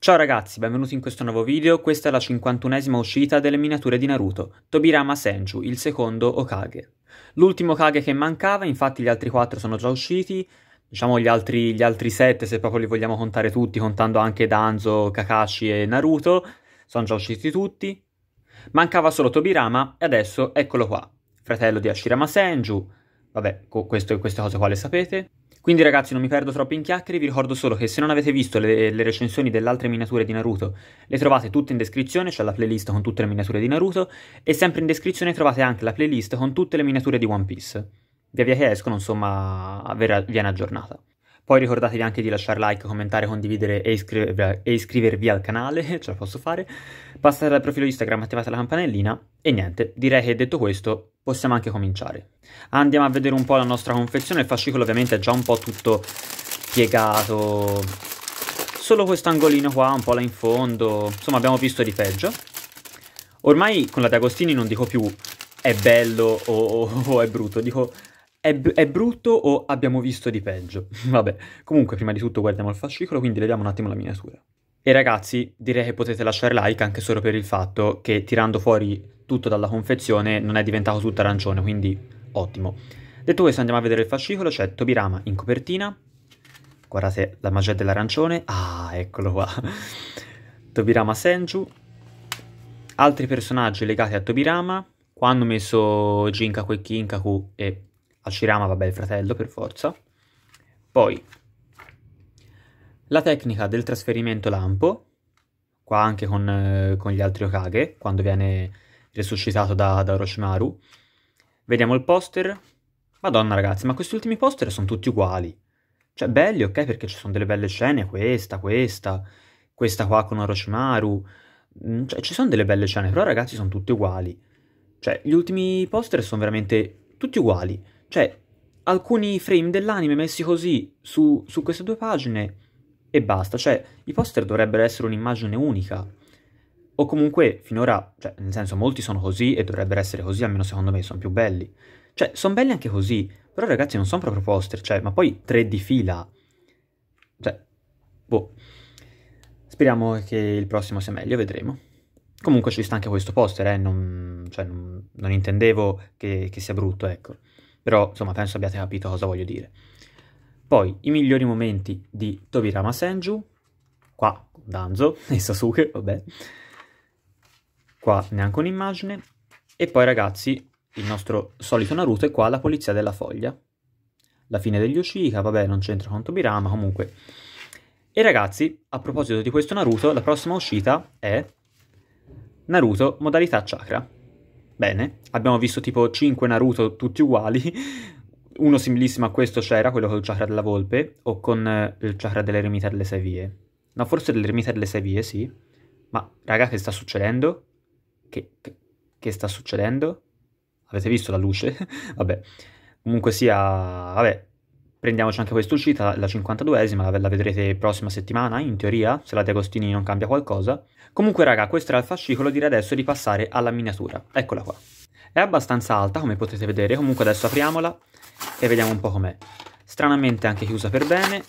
Ciao ragazzi, benvenuti in questo nuovo video, questa è la 51esima uscita delle miniature di Naruto, Tobirama Senju, il secondo Okage. L'ultimo Okage che mancava, infatti gli altri 4 sono già usciti, diciamo gli altri, gli altri 7 se proprio li vogliamo contare tutti, contando anche Danzo, Kakashi e Naruto, sono già usciti tutti. Mancava solo Tobirama e adesso eccolo qua, fratello di Ashirama Senju, Vabbè, questo, queste cose qua le sapete. Quindi ragazzi non mi perdo troppo in chiacchiere, vi ricordo solo che se non avete visto le, le recensioni delle altre miniature di Naruto le trovate tutte in descrizione, c'è cioè la playlist con tutte le miniature di Naruto e sempre in descrizione trovate anche la playlist con tutte le miniature di One Piece. Via via che escono insomma viene aggiornata. Poi ricordatevi anche di lasciare like, commentare, condividere e, iscriver e iscrivervi al canale, ce la posso fare. Passate dal profilo Instagram, attivate la campanellina e niente, direi che detto questo possiamo anche cominciare. Andiamo a vedere un po' la nostra confezione, il fascicolo ovviamente è già un po' tutto piegato, solo questo angolino qua, un po' là in fondo, insomma abbiamo visto di peggio. Ormai con la D'Agostini non dico più è bello o, o, o è brutto, dico è, è, brutto o abbiamo visto di peggio. Vabbè, comunque prima di tutto guardiamo il fascicolo, quindi vediamo un attimo la miniatura. E ragazzi, direi che potete lasciare like anche solo per il fatto che tirando fuori tutto dalla confezione non è diventato tutto arancione, quindi ottimo. Detto questo andiamo a vedere il fascicolo, c'è Tobirama in copertina, guardate la magia dell'arancione, ah eccolo qua, Tobirama Senju, altri personaggi legati a Tobirama, qua hanno messo Jinkaku e Kinkaku e Ashirama, vabbè il fratello per forza, poi la tecnica del trasferimento lampo, qua anche con, eh, con gli altri Okage, quando viene resuscitato da, da Orochimaru. Vediamo il poster. Madonna ragazzi, ma questi ultimi poster sono tutti uguali. Cioè belli, ok, perché ci sono delle belle scene, questa, questa, questa qua con Orochimaru. Mm, cioè ci sono delle belle scene, però ragazzi sono tutti uguali. Cioè gli ultimi poster sono veramente tutti uguali. Cioè alcuni frame dell'anime messi così su, su queste due pagine e basta. Cioè i poster dovrebbero essere un'immagine unica o comunque finora, cioè, nel senso, molti sono così e dovrebbero essere così, almeno secondo me, sono più belli. Cioè, sono belli anche così, però ragazzi non sono proprio poster, cioè, ma poi tre di fila. Cioè, boh. Speriamo che il prossimo sia meglio, vedremo. Comunque ci sta anche questo poster, eh, non, cioè, non, non intendevo che, che sia brutto, ecco. Però, insomma, penso abbiate capito cosa voglio dire. Poi, i migliori momenti di Tobirama Senju, qua, Danzo e Sasuke, vabbè qua neanche un'immagine. E poi ragazzi, il nostro solito Naruto è qua, la polizia della foglia. La fine degli Uchiha, vabbè non c'entra con Tobirama, comunque. E ragazzi, a proposito di questo Naruto, la prossima uscita è Naruto modalità chakra. Bene, abbiamo visto tipo 5 Naruto tutti uguali, uno similissimo a questo c'era, quello col chakra della volpe, o con eh, il chakra dell'eremita delle sei vie. No, forse dell'eremita delle sei vie, sì. Ma raga, che sta succedendo? Che, che, sta succedendo? Avete visto la luce? vabbè, comunque sia, vabbè, prendiamoci anche questa uscita, la 52esima, la, la vedrete prossima settimana, in teoria, se la De Agostini non cambia qualcosa. Comunque raga, questo era il fascicolo, direi adesso di passare alla miniatura, eccola qua. È abbastanza alta, come potete vedere, comunque adesso apriamola e vediamo un po' com'è. Stranamente anche chiusa per bene.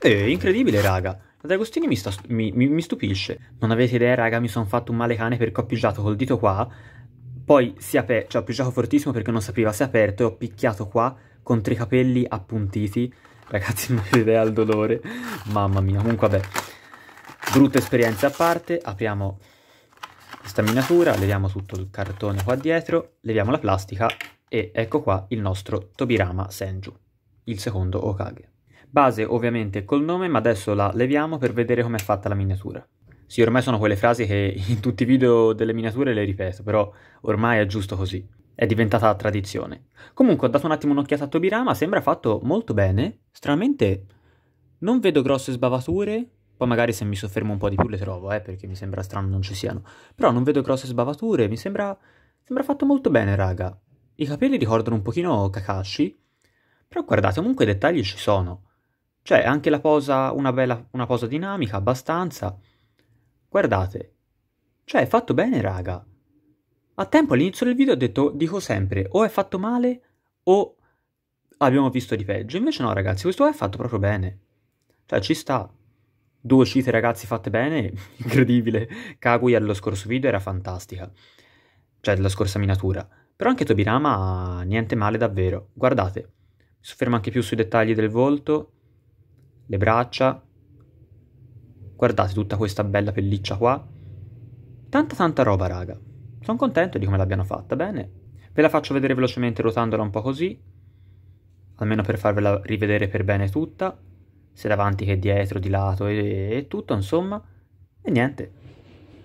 E incredibile raga, ad Agostini mi, sta, mi, mi, mi stupisce. Non avete idea, raga, mi sono fatto un male cane perché ho pigiato col dito qua, poi si aperto, cioè ho pigiato fortissimo perché non sapeva si è aperto e ho picchiato qua contro i capelli appuntiti. Ragazzi, non avete idea il dolore. Mamma mia, comunque vabbè. Brutta esperienza a parte, apriamo questa miniatura, leviamo tutto il cartone qua dietro, leviamo la plastica e ecco qua il nostro Tobirama Senju, il secondo Okage. Base ovviamente col nome, ma adesso la leviamo per vedere com'è fatta la miniatura. Sì, ormai sono quelle frasi che in tutti i video delle miniature le ripeto, però ormai è giusto così. È diventata tradizione. Comunque ho dato un attimo un'occhiata a Tobirama, sembra fatto molto bene. Stranamente non vedo grosse sbavature, poi magari se mi soffermo un po' di più le trovo, eh, perché mi sembra strano non ci siano. Però non vedo grosse sbavature, mi sembra, sembra fatto molto bene, raga. I capelli ricordano un pochino Kakashi, però guardate, comunque i dettagli ci sono. Cioè, anche la posa, una, bella, una posa dinamica, abbastanza. Guardate, cioè è fatto bene raga. A tempo all'inizio del video ho detto, dico sempre, o è fatto male o abbiamo visto di peggio. Invece no ragazzi, questo è fatto proprio bene. Cioè ci sta. Due uscite ragazzi fatte bene, incredibile. Kaguya dello scorso video era fantastica. Cioè della scorsa miniatura. Però anche Tobirama niente male davvero. Guardate, mi soffermo anche più sui dettagli del volto le braccia. Guardate tutta questa bella pelliccia qua. Tanta tanta roba, raga. Sono contento di come l'abbiano fatta, bene. Ve la faccio vedere velocemente rotandola un po' così. Almeno per farvela rivedere per bene tutta. Sia davanti che dietro, di lato e, e tutto, insomma. E niente,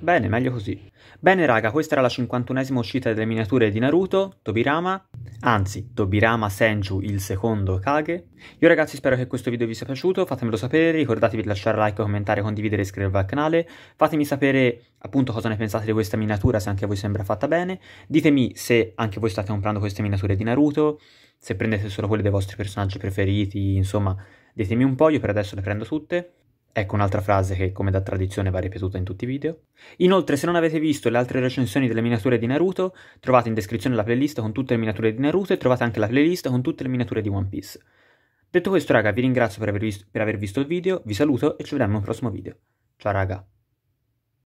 Bene, meglio così. Bene raga, questa era la 51esima uscita delle miniature di Naruto, Tobirama, anzi Tobirama Senju il secondo Kage. Io ragazzi spero che questo video vi sia piaciuto, fatemelo sapere, ricordatevi di lasciare like, commentare, condividere e iscrivervi al canale, fatemi sapere appunto cosa ne pensate di questa miniatura, se anche a voi sembra fatta bene, ditemi se anche voi state comprando queste miniature di Naruto, se prendete solo quelle dei vostri personaggi preferiti, insomma, ditemi un po', io per adesso le prendo tutte. Ecco un'altra frase che come da tradizione va ripetuta in tutti i video. Inoltre se non avete visto le altre recensioni delle miniature di Naruto trovate in descrizione la playlist con tutte le miniature di Naruto e trovate anche la playlist con tutte le miniature di One Piece. Detto questo raga vi ringrazio per aver, visto, per aver visto il video, vi saluto e ci vediamo in un prossimo video. Ciao raga!